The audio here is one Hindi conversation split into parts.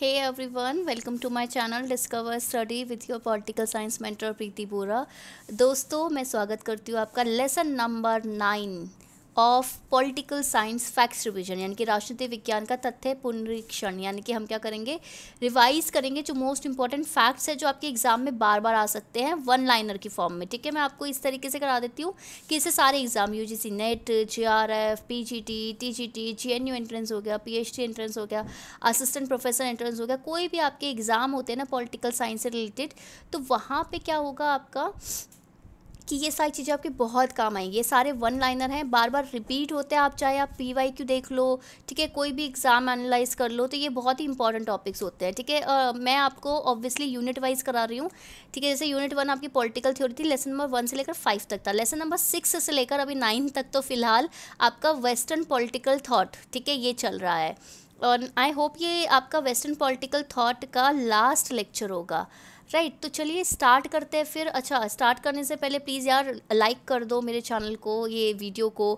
Hey everyone welcome to my channel discover study with your political science mentor Preeti Bora दोस्तों मैं स्वागत करती हूँ आपका lesson number nine of political science facts revision यानी कि राजनीतिक विज्ञान का तथ्य पुनरीक्षण यानी कि हम क्या करेंगे रिवाइज करेंगे जो मोस्ट इंपॉर्टेंट फैक्ट्स है जो आपके एग्जाम में बार बार आ सकते हैं वन लाइनर की फॉर्म में ठीक है मैं आपको इस तरीके से करा देती हूँ कि इससे सारे exam U G C NET J R F P G T T G T J N U entrance हो गया पी एच डी एंट्रेंस हो गया असिस्टेंट प्रोफेसर एंट्रेंस हो गया कोई भी आपके एग्ज़ाम होते हैं ना पॉलिटिकल साइंस से रिलेटेड तो वहाँ पर क्या होगा आपका कि ये सारी चीज़ें आपके बहुत काम आएंगी ये सारे वन लाइनर हैं बार बार रिपीट होते हैं आप चाहे आप पी वाई क्यू देख लो ठीक है कोई भी एग्ज़ाम एनालाइज कर लो तो ये बहुत ही इंपॉर्टेंट टॉपिक्स होते हैं ठीक है uh, मैं आपको ऑब्वियसली यूनिट वाइज करा रही हूँ ठीक है जैसे यूनिट वन आपकी पॉलिटिकल थ्योरी थी लेसन नंबर वन से लेकर फाइव तक था लेसन नंबर सिक्स से लेकर अभी नाइन तक तो फिलहाल आपका वेस्टर्न पॉलिटिकल थाट ठीक है ये चल रहा है और आई होप ये आपका वेस्टर्न पॉलिटिकल थाट का लास्ट लेक्चर होगा राइट right, तो चलिए स्टार्ट करते हैं फिर अच्छा स्टार्ट करने से पहले प्लीज़ यार लाइक कर दो मेरे चैनल को ये वीडियो को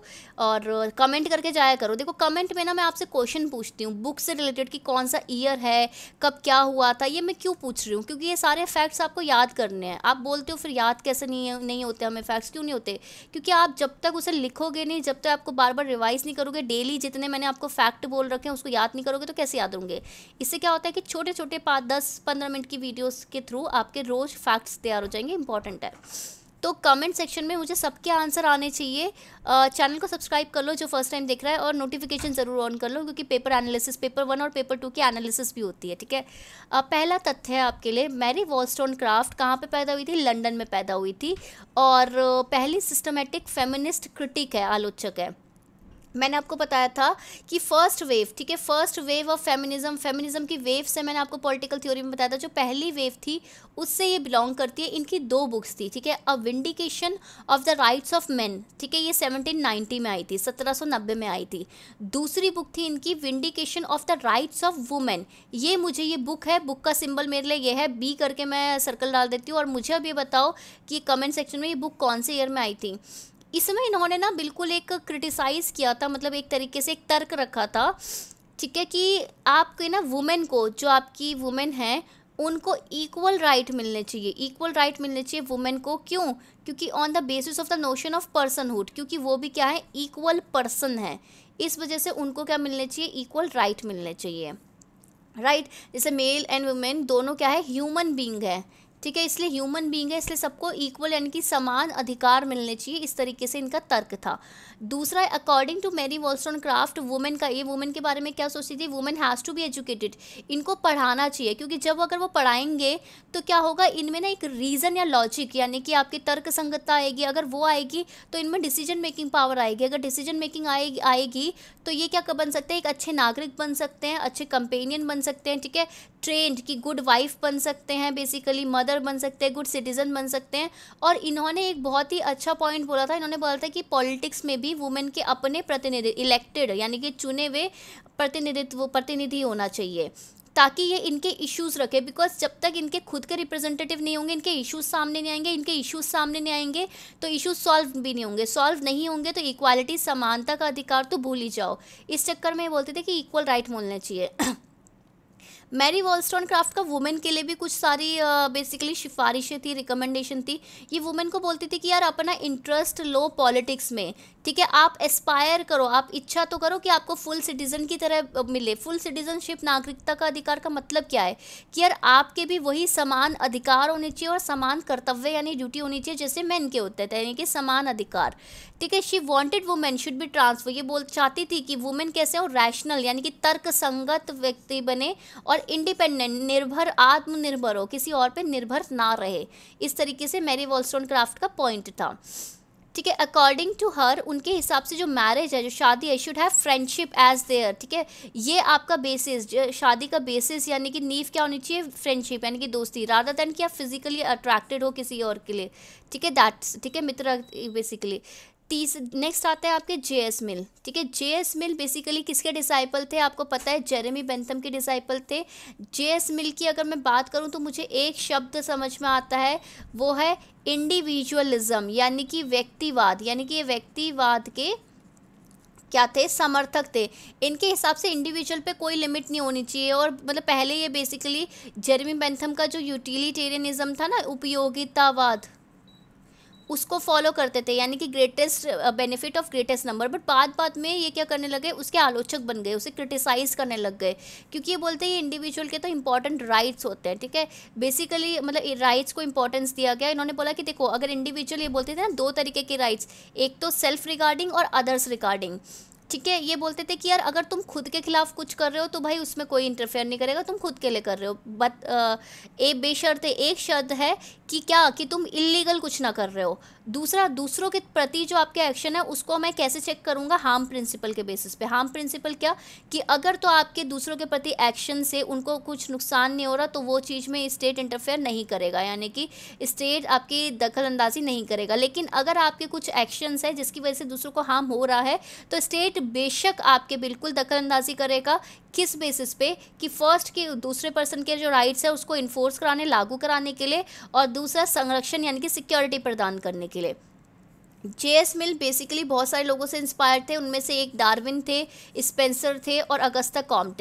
और कमेंट करके जाया करो देखो कमेंट में ना मैं आपसे क्वेश्चन पूछती हूँ बुक से रिलेटेड कि कौन सा ईयर है कब क्या हुआ था ये मैं क्यों पूछ रही हूँ क्योंकि ये सारे फैक्ट्स आपको याद करने हैं आप बोलते हो फिर याद कैसे नहीं नहीं होते हमें फैक्ट्स क्यों नहीं होते क्योंकि आप जब तक उसे लिखोगे नहीं जब तक आपको बार बार रिवाइज़ नहीं करोगे डेली जितने मैंने आपको फैक्ट बोल रखे हैं उसको याद नहीं करोगे तो कैसे याद होंगे इससे क्या होता है कि छोटे छोटे पाँच दस पंद्रह मिनट की वीडियोज़ के थ्रू थ्रू आपके रोज़ फैक्ट्स तैयार हो जाएंगे इंपॉर्टेंट है तो कमेंट सेक्शन में मुझे सबके आंसर आने चाहिए चैनल को सब्सक्राइब कर लो जो फर्स्ट टाइम देख रहा है और नोटिफिकेशन ज़रूर ऑन कर लो क्योंकि पेपर एनालिसिस पेपर वन और पेपर टू की एनालिसिस भी होती है ठीक है पहला तथ्य है आपके लिए मैरी वॉलस्टोन क्राफ्ट कहाँ पे पैदा हुई थी लंदन में पैदा हुई थी और पहली सिस्टमेटिक फेमिनिस्ट क्रिटिक है आलोचक है मैंने आपको बताया था कि फर्स्ट वेव ठीक है first wave of feminism feminism की वेव से मैंने आपको पॉलिटिकल थ्योरी में बताया था जो पहली वेव थी उससे ये बिलोंग करती है इनकी दो बुक्स थी ठीक है a vindication of the rights of men ठीक है ये 1790 में आई थी 1790 में आई थी दूसरी बुक थी इनकी vindication of the rights of women ये मुझे ये बुक है बुक का सिंबल मेरे लिए ये है बी करके मैं सर्कल डाल देती हूँ और मुझे अब ये बताओ कि कमेंट सेक्शन में ये बुक कौन से ईयर में आई थी इसमें इन्होंने ना बिल्कुल एक क्रिटिसाइज़ किया था मतलब एक तरीके से एक तर्क रखा था ठीक है कि आपके ना वुमेन को जो आपकी वुमेन है उनको इक्वल राइट मिलने चाहिए इक्वल राइट मिलने चाहिए वुमेन को क्यों क्योंकि on the basis of the notion of personhood क्योंकि वो भी क्या है इक्वल पर्सन है इस वजह से उनको क्या मिलने चाहिए इक्वल राइट मिलने चाहिए राइट right? जैसे मेल एंड वुमेन दोनों क्या है ह्यूमन बींग है ठीक है इसलिए ह्यूमन बींग है इसलिए सबको इक्वल यानी कि समान अधिकार मिलने चाहिए इस तरीके से इनका तर्क था दूसरा है according to Mary Wollstonecraft women का ये वुमेन के बारे में क्या सोचती थी women has to be educated इनको पढ़ाना चाहिए क्योंकि जब अगर वो पढ़ाएंगे तो क्या होगा इनमें ना एक रीज़न या लॉजिक यानी कि आपकी तर्क संगतता आएगी अगर वो आएगी तो इनमें डिसीजन मेकिंग पावर आएगी अगर डिसीजन मेकिंग आएगी आएगी तो ये क्या बन सकते हैं एक अच्छे नागरिक बन सकते हैं अच्छे कंपेनियन बन सकते हैं ठीक है ट्रेंड कि गुड वाइफ बन सकते हैं बेसिकली मदर बन सकते हैं गुड सिटीज़न बन सकते हैं और इन्होंने एक बहुत ही अच्छा पॉइंट बोला था इन्होंने बोला था कि पॉलिटिक्स में भी वुमेन के अपने प्रतिनिधि इलेक्टेड यानी कि चुने हुए प्रतिनिधित्व प्रतिनिधि होना चाहिए ताकि ये इनके इश्यूज रखे बिकॉज जब तक इनके खुद के रिप्रेजेंटेटिव नहीं होंगे इनके इश्यूज सामने नहीं आएंगे इनके इश्यूज सामने नहीं आएंगे तो इश्यूज सॉल्व भी नहीं होंगे सॉल्व नहीं होंगे तो इक्वालिटी समानता का अधिकार तो भूल ही जाओ इस चक्कर में बोलते थे कि इक्वल राइट बोलना चाहिए मैरी वॉलस्टोन क्राफ्ट का वुमेन के लिए भी कुछ सारी बेसिकली सिफारिशें थी रिकमेंडेशन थी ये वुमेन को बोलती थी कि यार अपना इंटरेस्ट लो पॉलिटिक्स में ठीक है आप एस्पायर करो आप इच्छा तो करो कि आपको फुल सिटीज़न की तरह मिले फुल सिटीज़नशिप नागरिकता का अधिकार का मतलब क्या है कि यार आपके भी वही समान अधिकार होने चाहिए और समान कर्तव्य यानी ड्यूटी होनी चाहिए जैसे मैन के होते थे यानी कि समान अधिकार ठीक है she wanted women should be transfer ये बोल चाहती थी कि वुमेन कैसे हो रैशनल यानी कि तर्क संगत व्यक्ति बने और और इंडिपेंडेंट निर्भर आत्मनिर्भर हो किसी और पे निर्भर ना रहे इस तरीके से मैरी वॉलस्टोन क्राफ्ट का पॉइंट था ठीक है अकॉर्डिंग टू हर उनके हिसाब से जो मैरिज है जो शादी है should have friendship as there ठीक है ये आपका बेसिस शादी का बेसिस यानी कि नीव क्या होनी चाहिए फ्रेंडशिप यानी कि दोस्ती राधा दैन कि आप फिजिकली अट्रैक्टेड हो किसी और के लिए ठीक है दैट्स ठीक है मित्र बेसिकली तीस नेक्स्ट आता है आपके जे एस मिल ठीक है जे एस मिल बेसिकली किसके डिसाइपल थे आपको पता है जेरेमी बेंथम के डिसाइपल थे जे एस मिल की अगर मैं बात करूं तो मुझे एक शब्द समझ में आता है वो है इंडिविजुअलिज्म यानी कि व्यक्तिवाद यानी कि ये व्यक्तिवाद के क्या थे समर्थक थे इनके हिसाब से इंडिविजुअल पे कोई लिमिट नहीं होनी चाहिए और मतलब पहले ये बेसिकली जेरेमी बेंथम का जो यूटिलिटेरियनिज्म था ना उपयोगितावाद उसको फॉलो करते थे यानी कि greatest benefit of greatest number but बाद बाद में ये क्या करने लगे उसके आलोचक बन गए उसे क्रिटिसाइज़ करने लग गए क्योंकि ये बोलते हैं ये इंडिविजुअल के तो इंपॉर्टेंट राइट्स होते हैं ठीक है बेसिकली मतलब राइट्स को इंपॉर्टेंस दिया गया इन्होंने बोला कि देखो अगर इंडिविजुअल ये बोलते थे ना दो तरीके के राइट्स एक तो सेल्फ रिगार्डिंग और अदर्स रिगार्डिंग ठीक है ये बोलते थे कि यार अगर तुम खुद के खिलाफ कुछ कर रहे हो तो भाई उसमें कोई इंटरफेयर नहीं करेगा तुम खुद के लिए कर रहे हो बट ए बेशर्त एक शर्त है कि क्या कि तुम इलीगल कुछ ना कर रहे हो दूसरा दूसरों के प्रति जो आपके एक्शन है उसको मैं कैसे चेक करूँगा हार्म प्रिंसिपल के बेसिस पे हार्म प्रिंसिपल क्या कि अगर तो आपके दूसरों के प्रति एक्शन से उनको कुछ नुकसान नहीं हो रहा तो वो चीज़ में स्टेट इंटरफेयर नहीं करेगा यानी कि स्टेट आपकी दखल अंदाजी नहीं करेगा लेकिन अगर आपके कुछ एक्शंस है जिसकी वजह से दूसरों को हार्म हो रहा है तो स्टेट बेशक आपके बिल्कुल दखल करेगा किस बेसिस पे कि फर्स्ट के दूसरे पर्सन के जो राइट्स है उसको इन्फोर्स कराने लागू कराने के लिए और दूसरा संरक्षण यानी कि सिक्योरिटी प्रदान करने के के लिए जे एस मिल बेसिकली बहुत सारे लोगों से इंस्पायर थे उनमें से एक डार्विन थे स्पेंसर थे और अगस्ता कॉम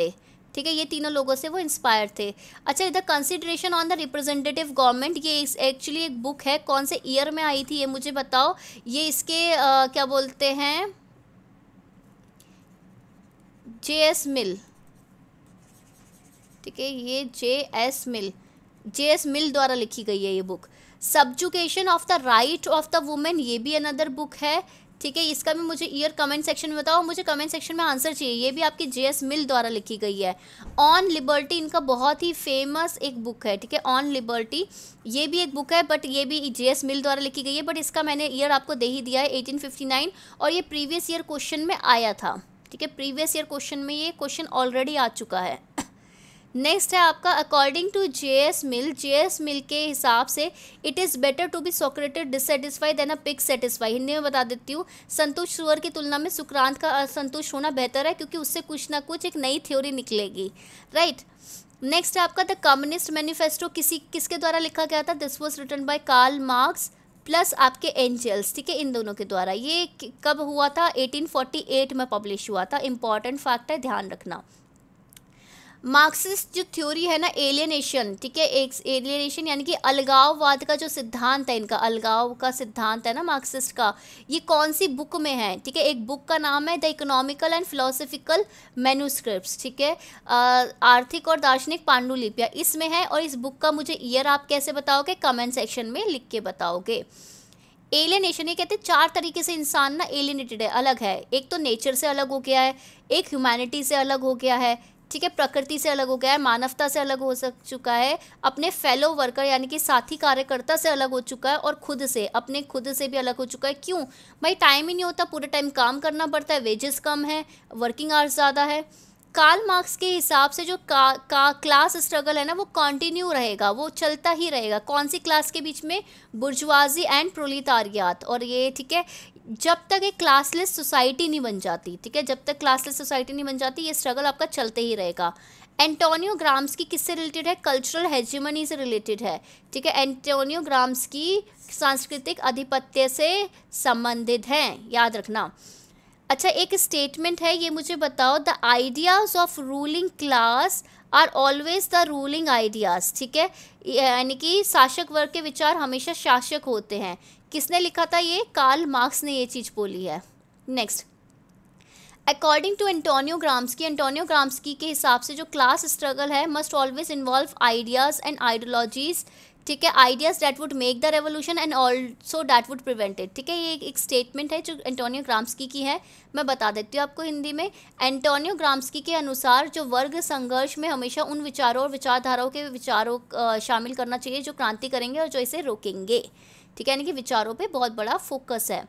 ठीक है ये तीनों लोगों से वो इंस्पायर थे अच्छा इधर consideration on the representative government ये एक्चुअली एक बुक है कौन से ईयर में आई थी ये मुझे बताओ ये इसके आ, क्या बोलते हैं जे एस मिल ठीक है ये जे एस मिल जे एस मिल द्वारा लिखी गई है ये book subjection of the right of the women ये भी अनदर बुक है ठीक है इसका भी मुझे ईयर कमेंट सेक्शन में बताओ मुझे कमेंट सेक्शन में आंसर चाहिए ये भी आपकी जे एस मिल द्वारा लिखी गई है ऑन लिबर्टी इनका बहुत ही फेमस एक बुक है ठीक है ऑन लिबर्टी ये भी एक बुक है बट ये भी जे एस मिल द्वारा लिखी गई है बट इसका मैंने ईयर आपको दे ही दिया है 1859 और ये प्रीवियस ईयर क्वेश्चन में आया था ठीक है प्रीवियस ईयर क्वेश्चन में ये क्वेश्चन ऑलरेडी आ चुका है नेक्स्ट है आपका according to J S Mill J S Mill के हिसाब से it is better to be Socrates dissatisfied than a pig satisfied Hindi में बता देती हूँ संतुष्ट सुअर की तुलना में सुक्रांत का असंतुष्ट होना बेहतर है क्योंकि उससे कुछ ना कुछ एक नई थ्योरी निकलेगी राइट right? नेक्स्ट है आपका द कम्युनिस्ट मैनिफेस्टो किसी किसके द्वारा लिखा गया था this was written by Karl Marx plus आपके एंजल्स ठीक है इन दोनों के द्वारा ये कब हुआ था 1848 में पब्लिश हुआ था इंपॉर्टेंट फैक्ट है ध्यान रखना मार्क्सिस्ट जो थ्योरी है ना एलियनेशन ठीक है एक एलियनेशन यानी कि अलगाववाद का जो सिद्धांत है इनका अलगाव का सिद्धांत है ना मार्क्सिस्ट का ये कौन सी बुक में है ठीक है एक बुक का नाम है the economical and philosophical manuscript ठीक है आर्थिक और दार्शनिक पांडुलिपियाँ इसमें है और इस बुक का मुझे ईयर आप कैसे बताओगे कमेंट सेक्शन में लिख के बताओगे एलियनेशन ये कहते हैं चार तरीके से इंसान ना एलिनेटेड है अलग है एक तो नेचर से अलग हो गया है एक ह्यूमैनिटी से अलग हो गया है ठीक है प्रकृति से अलग हो गया है मानवता से अलग हो सक चुका है अपने फेलो वर्कर यानी कि साथी कार्यकर्ता से अलग हो चुका है और खुद से अपने खुद से भी अलग हो चुका है क्यों भाई टाइम ही नहीं होता पूरे टाइम काम करना पड़ता है वेजेस कम है वर्किंग आवर्स ज़्यादा है काल मार्क्स के हिसाब से जो का, का क्लास स्ट्रगल है ना वो कंटिन्यू रहेगा वो चलता ही रहेगा कौन सी क्लास के बीच में बुर्जवाजी एंड प्रोलितारियात और ये ठीक है जब तक एक क्लासलेस सोसाइटी नहीं बन जाती ठीक है जब तक क्लासलेस सोसाइटी नहीं बन जाती ये स्ट्रगल आपका चलते ही रहेगा एंटोनियो ग्राम्स की किससे रिलेटेड है कल्चरल हेजिमनी से रिलेटेड है ठीक है एंटोनियो ग्राम्स की सांस्कृतिक आधिपत्य से संबंधित हैं याद रखना अच्छा एक स्टेटमेंट है ये मुझे बताओ the ideas of ruling class are always the ruling ideas ठीक है यानी कि शासक वर्ग के विचार हमेशा शासक होते हैं किसने लिखा था ये कार्ल मार्क्स ने ये चीज़ बोली है next according to Antonio Gramsci Antonio Gramsci के हिसाब से जो क्लास स्ट्रगल है must always involve ideas and ideologies ठीक है ideas that would make the revolution and also that would prevented ठीक है ये एक स्टेटमेंट है जो एंटोनियो ग्राम्सकी की है मैं बता देती हूँ आपको हिंदी में एंटोनियो ग्राम्सकी के अनुसार जो वर्ग संघर्ष में हमेशा उन विचारों और विचारधाराओं के विचारों शामिल करना चाहिए जो क्रांति करेंगे और जो इसे रोकेंगे ठीक है यानी कि विचारों पर बहुत बड़ा फोकस है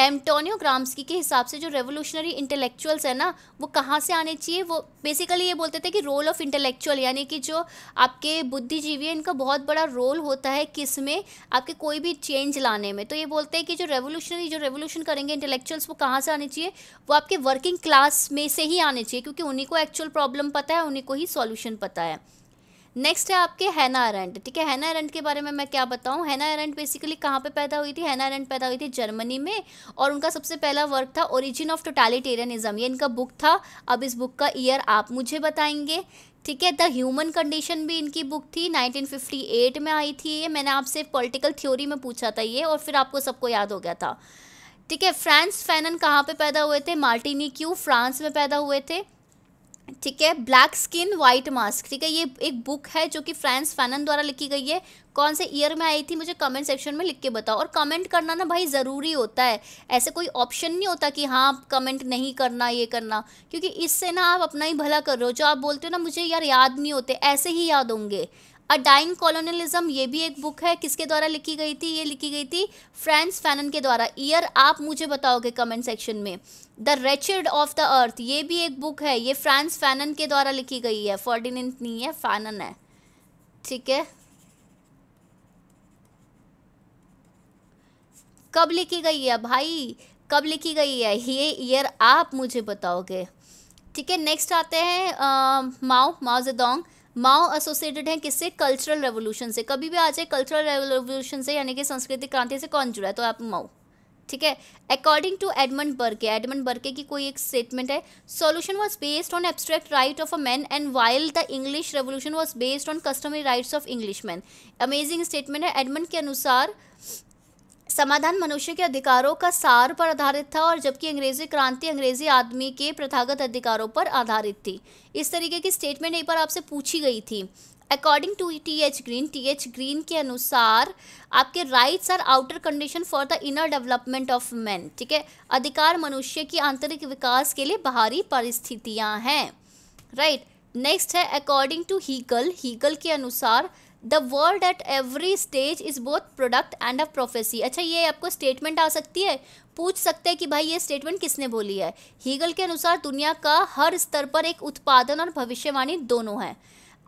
एंटोनियो ग्राम्सकी के हिसाब से जो रेवोल्यूशनरी इंटेलेक्चुअल्स है ना वो कहाँ से आने चाहिए वो बेसिकली ये बोलते थे कि रोल ऑफ इंटेलेक्चुअल यानी कि जो आपके बुद्धिजीवी है इनका बहुत बड़ा रोल होता है किस में आपके कोई भी चेंज लाने में तो ये बोलते हैं कि जो रेवोल्यूशनरी जो रेवोल्यूशन करेंगे इंटेलेक्चुअल्स वो कहाँ से आने चाहिए वो आपके वर्किंग क्लास में से ही आने चाहिए क्योंकि उन्हीं को एक्चुअल प्रॉब्लम पता है उन्हीं को ही सॉल्यूशन पता है नेक्स्ट है आपके हैना एरेंट ठीक है हैना एरेंट के बारे में मैं क्या बताऊँ हैना एरेंट बेसिकली कहाँ पे पैदा हुई थी हैना एरेंट पैदा हुई थी जर्मनी में और उनका सबसे पहला वर्क था ओरिजिन ऑफ टोटालिटेरियनिज्म ये इनका बुक था अब इस बुक का ईयर आप मुझे बताएंगे ठीक है द ह्यूमन कंडीशन भी इनकी बुक थी 1958 में आई थी ये मैंने आपसे पॉलिटिकल थ्योरी में पूछा था ये और फिर आपको सबको याद हो गया था ठीक है फ्रांस फैनन कहाँ पे पैदा हुए थे मार्टिनी क्यू फ्रांस में पैदा हुए थे ठीक है ब्लैक स्किन वाइट मास्क ठीक है ये एक बुक है जो कि फ्रांस फैनन द्वारा लिखी गई है कौन से ईयर में आई थी मुझे कमेंट सेक्शन में लिख के बताओ और कमेंट करना ना भाई ज़रूरी होता है ऐसे कोई ऑप्शन नहीं होता कि हाँ कमेंट नहीं करना ये करना क्योंकि इससे ना आप अपना ही भला कर रहे हो जो आप बोलते हो ना मुझे यार याद नहीं होते ऐसे ही याद होंगे अ डाइंग कॉलोनलिज्म ये भी एक बुक है किसके द्वारा लिखी गई थी ये लिखी गई थी फ्रांस फैनन के द्वारा ईयर आप मुझे बताओगे कमेंट सेक्शन में the wretched of the earth ये भी एक बुक है ये फ्रांस फैनन के द्वारा लिखी गई है फर्डिनेंट नहीं है फैनन है ठीक है कब लिखी गई है भाई कब लिखी गई है ये ईयर आप मुझे बताओगे ठीक है नेक्स्ट आते हैं माओ माओ जेदोंग माओ एसोसिएटेड हैं किससे कल्चरल रेवोल्यूशन से कभी भी आ जाए कल्चरल रेवोल्यूशन से यानी कि सांस्कृतिक क्रांति से कौन जुड़ा है तो आप माओ ठीक है according to Edmund Burke Edmund Burke की कोई एक स्टेटमेंट है solution was based on abstract right of a man and while the English revolution was based on customary rights of English man amazing statement है एडमंड के अनुसार समाधान मनुष्य के अधिकारों का सार पर आधारित था और जबकि अंग्रेजी क्रांति अंग्रेजी आदमी के प्रथागत अधिकारों पर आधारित थी इस तरीके की स्टेटमेंट एक बार आपसे पूछी गई थी according to T H Green T H Green के अनुसार आपके rights are outer condition for the inner development of man ठीक है अधिकार मनुष्य की आंतरिक विकास के लिए बाहरी परिस्थितियां हैं राइट नेक्स्ट है अकॉर्डिंग टू हीगल हीगल के अनुसार the world at every stage is both product and a prophecy अच्छा ये आपको स्टेटमेंट आ सकती है पूछ सकते हैं कि भाई ये स्टेटमेंट किसने बोली है हीगल के अनुसार दुनिया का हर स्तर पर एक उत्पादन और भविष्यवाणी दोनों है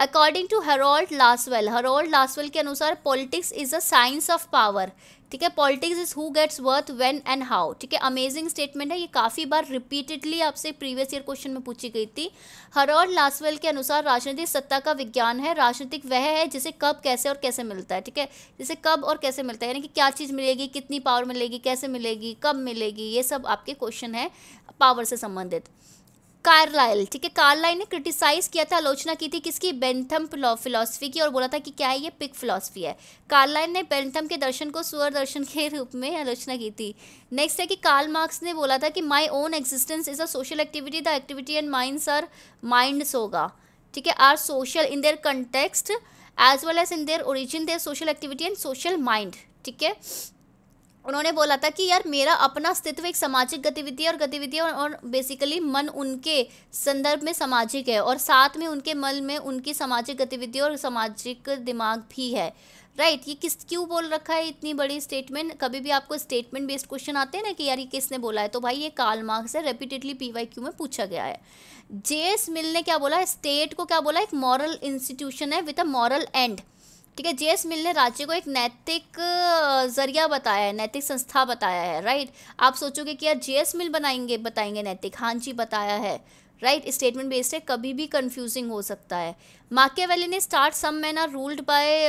according to Harold Lasswell Harold Lasswell के अनुसार politics is a science of power ठीक है politics is who gets what when and how ठीक है अमेजिंग स्टेटमेंट है ये काफ़ी बार रिपीटेडली आपसे प्रीवियस ईयर क्वेश्चन में पूछी गई थी हरोल्ड लासवेल के अनुसार राजनीतिक सत्ता का विज्ञान है राजनीतिक वह है जिसे कब कैसे और कैसे मिलता है ठीक है जिसे कब और कैसे मिलता है यानी कि क्या चीज़ मिलेगी कितनी पावर मिलेगी कैसे मिलेगी कब मिलेगी ये सब आपके क्वेश्चन है पावर से संबंधित कार्लाइल ठीक है कार्लाइल ने क्रिटिसाइज किया था आलोचना की थी किसकी बेंथम फिलोसफी की और बोला था कि क्या है ये पिक फिलोसफी है कार्लाइल ने बेंथम के दर्शन को स्वर दर्शन के रूप में आलोचना की थी नेक्स्ट है कि कार्ल मार्क्स ने बोला था कि my own existence is a social activity the activity and mind are mind होगा ठीक है are social in their context as well as in their origin their social activity and social mind ठीक है उन्होंने बोला था कि यार मेरा अपना अस्तित्व एक सामाजिक गतिविधि और गतिविधि और बेसिकली मन उनके संदर्भ में सामाजिक है और साथ में उनके मन में उनकी सामाजिक गतिविधि और सामाजिक दिमाग भी है राइट right, ये किस क्यों बोल रखा है इतनी बड़ी स्टेटमेंट कभी भी आपको स्टेटमेंट बेस्ड क्वेश्चन आते हैं ना कि यार ये किसने बोला है तो भाई ये काल मार्क्स है रेपिटेडली पी क्यू में पूछा गया है जे मिल ने क्या बोला स्टेट को क्या बोला एक मॉरल इंस्टीट्यूशन है विद अ मॉरल एंड ठीक है जेएस मिल ने राज्य को एक नैतिक जरिया बताया है नैतिक संस्था बताया है राइट आप सोचोगे कि यार जेएस मिल बनाएंगे बताएंगे नैतिक हाँ जी बताया है राइट स्टेटमेंट बेस्ड है कभी भी कंफ्यूजिंग हो सकता है माके वैली ने start some men are ruled by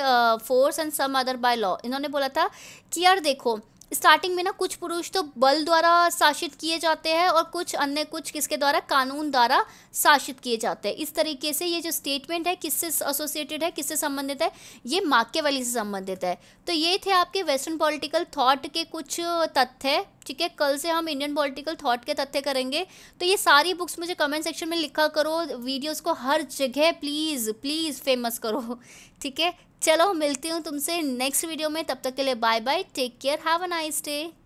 force and some other by law इन्होंने बोला था कि यार देखो स्टार्टिंग में ना कुछ पुरुष तो बल द्वारा शासित किए जाते हैं और कुछ अन्य कुछ किसके द्वारा कानून द्वारा शासित किए जाते हैं इस तरीके से ये जो स्टेटमेंट है किससे एसोसिएटेड है किससे संबंधित है ये माक्यवली से संबंधित है तो ये थे आपके वेस्टर्न पॉलिटिकल थॉट के कुछ तथ्य ठीक है कल से हम इंडियन पॉलिटिकल थॉट के तथ्य करेंगे तो ये सारी बुक्स मुझे कमेंट सेक्शन में लिखा करो वीडियोस को हर जगह प्लीज़ प्लीज़ फेमस करो ठीक है चलो मिलती हूँ तुमसे नेक्स्ट वीडियो में तब तक के लिए bye bye take care have a nice day